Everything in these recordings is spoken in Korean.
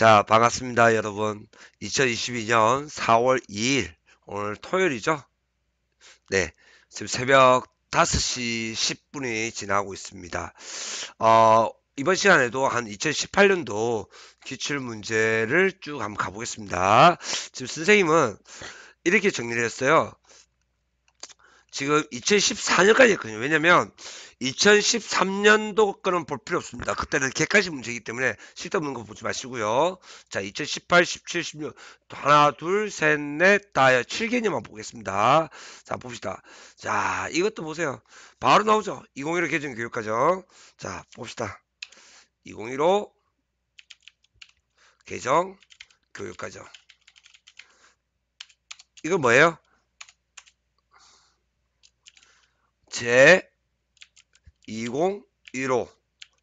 자, 반갑습니다, 여러분. 2022년 4월 2일, 오늘 토요일이죠? 네, 지금 새벽 5시 10분이 지나고 있습니다. 어, 이번 시간에도 한 2018년도 기출문제를 쭉 한번 가보겠습니다. 지금 선생님은 이렇게 정리를 했어요. 지금 2014년까지 했거든요. 왜냐면 2013년도 거는 볼 필요 없습니다. 그때는 객관식 문제이기 때문에 쓸데없는 거 보지 마시고요. 자, 2018, 17, 16 하나, 둘, 셋, 넷, 다7개년만 보겠습니다. 자, 봅시다. 자, 이것도 보세요. 바로 나오죠. 2015 개정 교육과정. 자, 봅시다. 2015 개정 교육과정. 이거 뭐예요? 제2015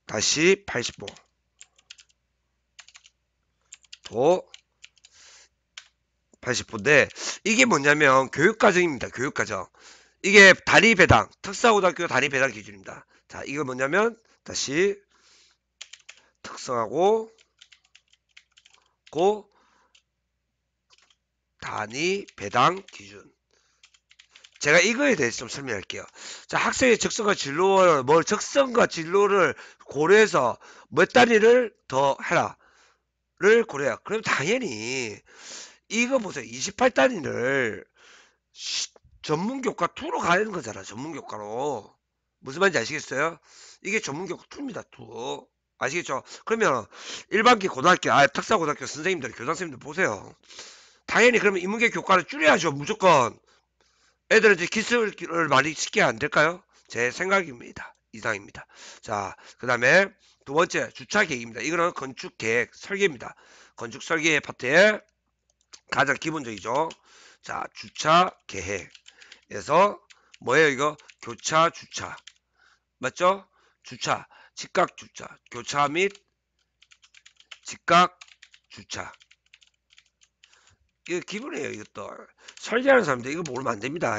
다시 85도 80분인데 이게 뭐냐면 교육과정입니다. 교육과정. 이게 단위 배당, 특사고등학교 단위 배당 기준입니다. 자, 이거 뭐냐면 다시 특성하고 고 단위 배당 기준. 제가 이거에 대해서 좀 설명할게요. 자, 학생의 적성과 진로를, 뭘 적성과 진로를 고려해서 몇 단위를 더 해라. 를 고려해요. 그럼 당연히, 이거 보세요. 28단위를 전문교과 2로 가는 야되 거잖아. 전문교과로. 무슨 말인지 아시겠어요? 이게 전문교과 2입니다. 2. 아시겠죠? 그러면 일반기 고등학교, 아, 특사고등학교 선생님들, 교장 선생님들 보세요. 당연히 그러면 인문계 교과를 줄여야죠. 무조건. 애들한테 기습을 많이 시켜야 안 될까요? 제 생각입니다. 이상입니다. 자, 그 다음에 두 번째 주차 계획입니다. 이거는 건축 계획 설계입니다. 건축 설계 의파트에 가장 기본적이죠. 자, 주차 계획에서 뭐예요 이거? 교차 주차. 맞죠? 주차, 직각 주차, 교차 및 직각 주차. 그 이거 기분이에요 이것도 설계하는 사람들 이거 모르면 안됩니다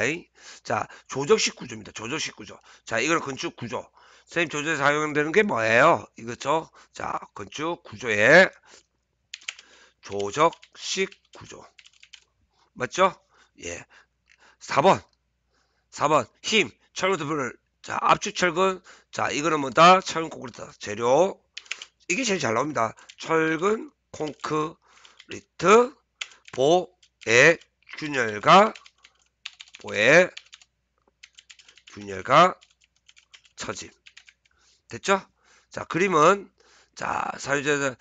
자조적식 구조입니다 조적식 구조 자 이거는 건축 구조 선생님 조조에 사용되는 게 뭐예요 이거죠 자 건축 구조에조적식 구조 맞죠 예 4번 4번 힘 철근 두분을자 압축 철근 자 이거는 뭐다 철근 콘크리트 재료 이게 제일 잘 나옵니다 철근 콘크리트 보의 균열과 보의 균열과 처짐 됐죠? 자 그림은 자 사유자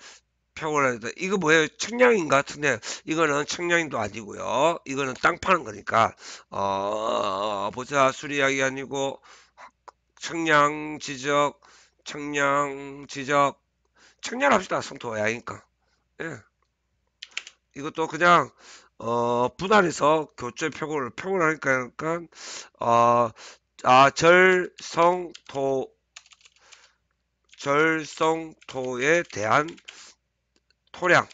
평을하다 이거 뭐예요 청량인 같은데 이거는 청량인도 아니고요 이거는 땅 파는 거니까 어 보자 수리학이 아니고 청량 지적 청량 지적 청량합시다 성토 야이니까 예. 이것도 그냥 어 분할해서 교체 표고를 표고를 하니까 그러니까 어, 아 절성토 아, 절성토에 대한 토량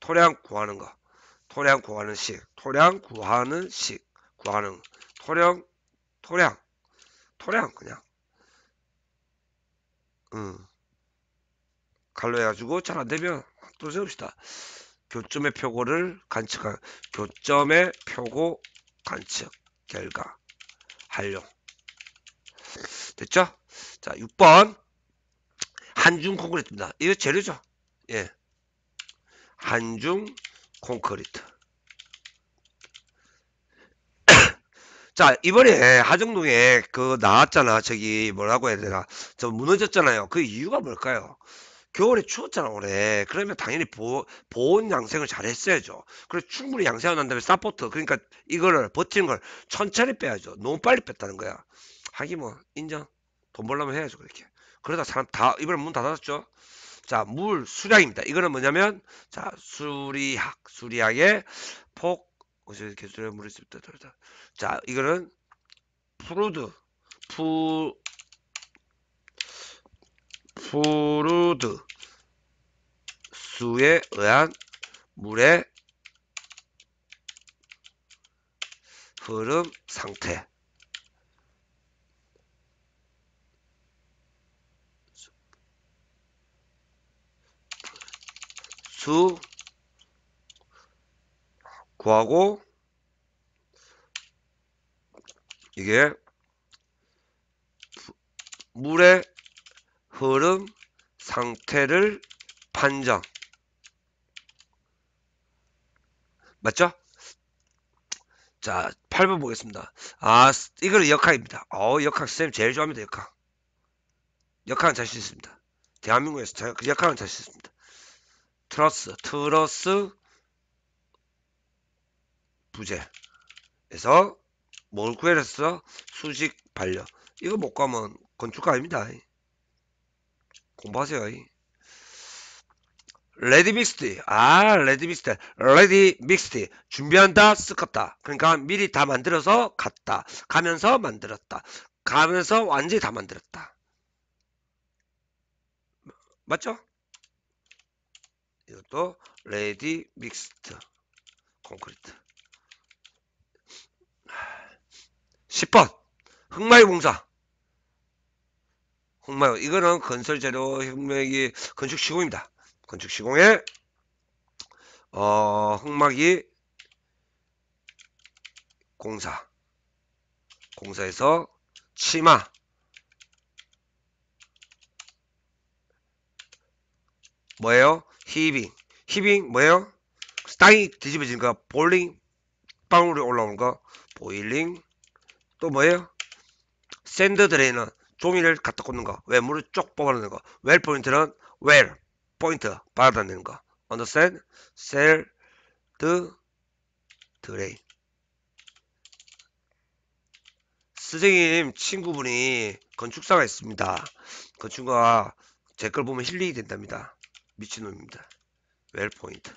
토량 구하는 거 토량 구하는 식 토량 구하는 식 구하는 토량 토량 토량 그냥 음. 갈로 해가지고 잘 안되면 또 세웁시다 교점의 표고를 관측한 교점의 표고 관측 결과 활용 됐죠? 자 6번 한중 콘크리트입니다. 이거 재료죠? 예 한중 콘크리트 자 이번에 하정동에 그 나왔잖아 저기 뭐라고 해야 되나 저 무너졌잖아요 그 이유가 뭘까요 겨울에 추웠잖아 올해 그러면 당연히 보, 보온 양생을 잘 했어야죠 그래서 충분히 양생을한 다음에 사포트 그러니까 이거를 버티는 걸 천천히 빼야죠 너무 빨리 뺐다는 거야 하기뭐 인정 돈 벌려면 해야죠 그렇게 그러다 사람 다 이번에 문 닫았죠 자 물 수량입니다 이거는 뭐냐면 자 수리학 수리학의 폭 어제 이렇게 물을 쓸때 들었다 자 이거는 프루드 푸 푸르드 수에 의한 물의 흐름 상태 수 구하고 이게 물의 흐름 상태를 판정 맞죠? 자 8번 보겠습니다 아 이거는 역학입니다 어 역학 선생님 제일 좋아합니다 역학 역학은 자신 있습니다 대한민국에서 그 역학은 자신 있습니다 트러스 트러스 부재에서 뭘 구해냈어? 수직 반려 이거 못 가면 건축가입니다 공부하세요. 레디 믹스티 아 레디 믹스티 레디 믹스티 준비한다 쓰겄다 그러니까 미리 다 만들어서 갔다 가면서 만들었다 가면서 완전히 다 만들었다 맞죠? 이것도 레디 믹스트 콘크리트 10번 흑마의 봉사 홍마요. 이거는 건설재료협력이 건축시공입니다. 건축시공에 어, 흑막이 공사 공사에서 치마 뭐예요? 히빙 히빙 뭐예요? 땅이 뒤집어진거까 볼링 방울이 올라오는 거 보일링 또 뭐예요? 샌드 드레이너 종이를 갖다 꽂는 거. 외모를 쭉 뽑아내는 거. 웰 포인트는 웰 포인트 받아내는 거. understand? sell the d r a i 선생님 친구분이 건축사가 있습니다. 건축가 그 제걸 보면 힐링이 된답니다. 미친놈입니다. 웰포인트.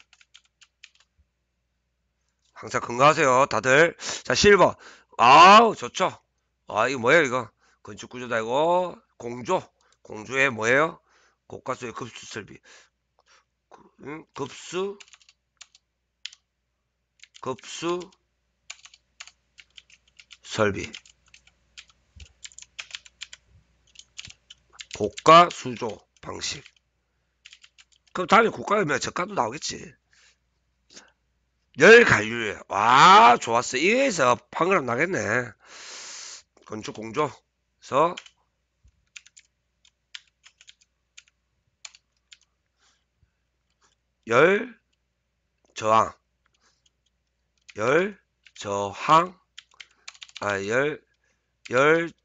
항상 건강하세요. 다들. 자, 실버. 아우, 좋죠. 아, 이거 뭐야 이거. 건축구조달고 공조 공조에 뭐예요? 고가수의 급수 설비 그, 급수 급수 설비 고가 수조 방식 그럼 다음에 고가면 의 저가도 나오겠지 열갈류예와 좋았어 이에서 판그람 나겠네 건축 공조 그래서 열 저항 열 저항 아열열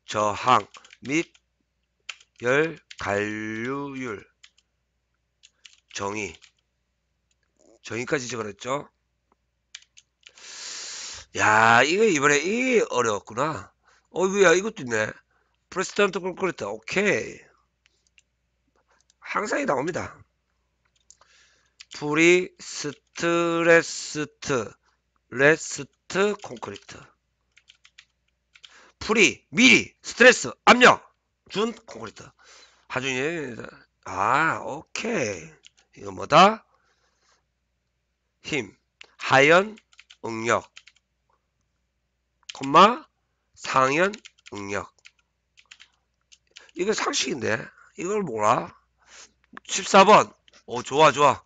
저항 및 열갈류율 정의 정의까지 적어냈죠 야 이거 이번에 이게 어려웠구나 어이구야 이것도 있네 프레스턴트 콘크리트 오케이 항상이 나옵니다 프리 스트레스트 레스트 콘크리트 프리 미리 스트레스 압력 준 콘크리트 하중이 아 오케이 이거 뭐다 힘 하연 응력 콤마 상연 응력 이건 상식인데 이걸 몰라 14번 오 좋아 좋아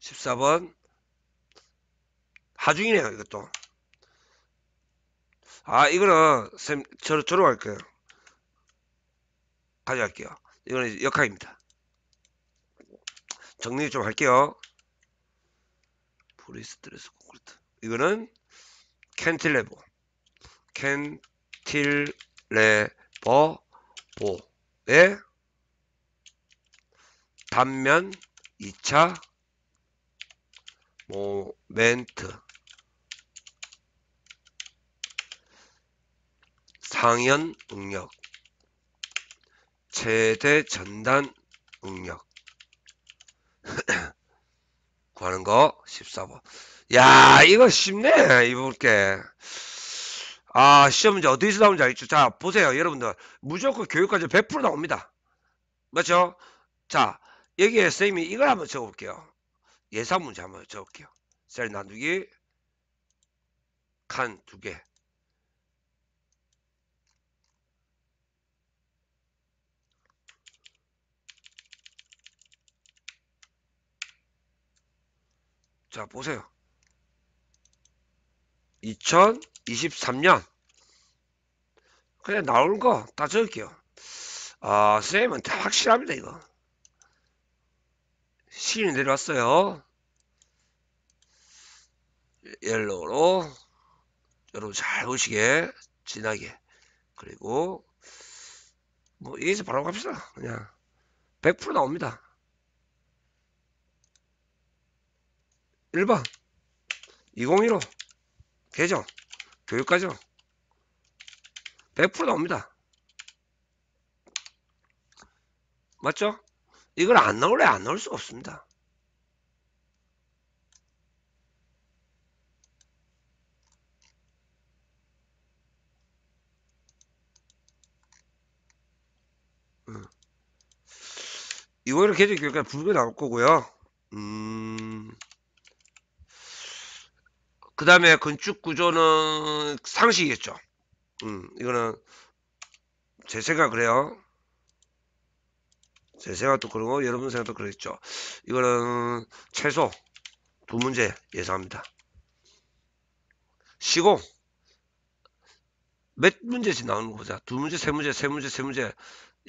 1 4번 하중이네요 이것도 아 이거는 쌤 저로 저로 갈게요 가져갈게요 이거는 역학입니다 정리 좀 할게요 브리스트레스 콘크리트 이거는 캔틸레버 캔틸레버보의 단면 2차 모멘트 상연 응력 최대 전단 응력 구하는 거 14번 야 이거 쉽네 이볼게 아, 시험 문제 어디서 나오는지 알겠죠? 자, 보세요. 여러분들. 무조건 교육과정 100% 나옵니다. 맞죠? 자, 여기에 선생님이 이걸 한번 적어볼게요. 예산 문제 한번 적어볼게요. 셀 나누기, 칸 두 개. 자, 보세요. 2023년 그냥 나올 거다 적을게요. 아선생님한테 확실합니다 이거. 시인이 내려왔어요. 옐로우로 여러분 잘 보시게 진하게 그리고 뭐여기서 바로 갑시다 그냥 100% 나옵니다 1번 2015 계정 교육과정100% 나옵니다. 맞죠? 이걸 안 나올래 안 나올 수가 없습니다. 음. 이거를 계정 교육가 과 불교 나올 거고요. 음. 그 다음에 건축 구조는 상식이겠죠. 음, 이거는 제 생각 그래요. 제 생각도 그러고 여러분 생각도 그러겠죠. 이거는 최소 두 문제 예상합니다. 시공 몇 문제씩 나오는 거죠. 보두 문제, 세 문제, 세 문제, 세 문제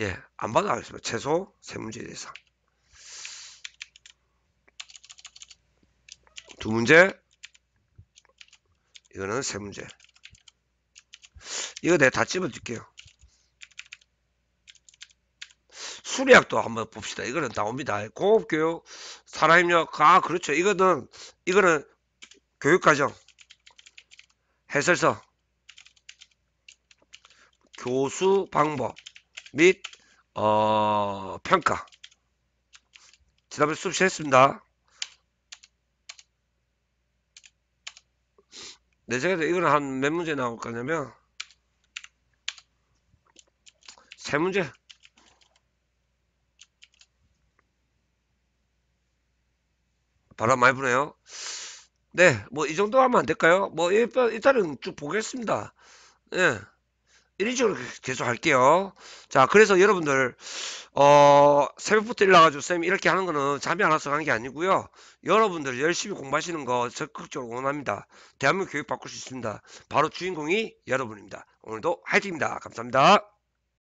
예, 안 봐도 알겠습니다. 최소 세 문제 예상 두 문제 이거는 세 문제. 이거 내가 다 집어줄게요. 수리학도 한번 봅시다. 이거는 나옵니다. 공업교육, 사람협력아 그렇죠. 이거는 이거는 교육과정, 해설서, 교수 방법 및 어, 평가. 지난번에 수업 시했습니다. 내 네, 생각에 이거는 한 몇 문제 나올 거냐면 세 문제 바람 많이 부네요 네 뭐 이 정도 하면 안 될까요 뭐 일단, 일단은 쭉 보겠습니다 예. 이런 식으로 계속 할게요. 자, 그래서 여러분들, 어, 새벽부터 일어나가지고 쌤 이렇게 하는 거는 잠이 안 와서 하는 게 아니고요. 여러분들 열심히 공부하시는 거 적극적으로 원합니다. 대한민국 교육 바꿀 수 있습니다. 바로 주인공이 여러분입니다. 오늘도 화이팅입니다. 감사합니다.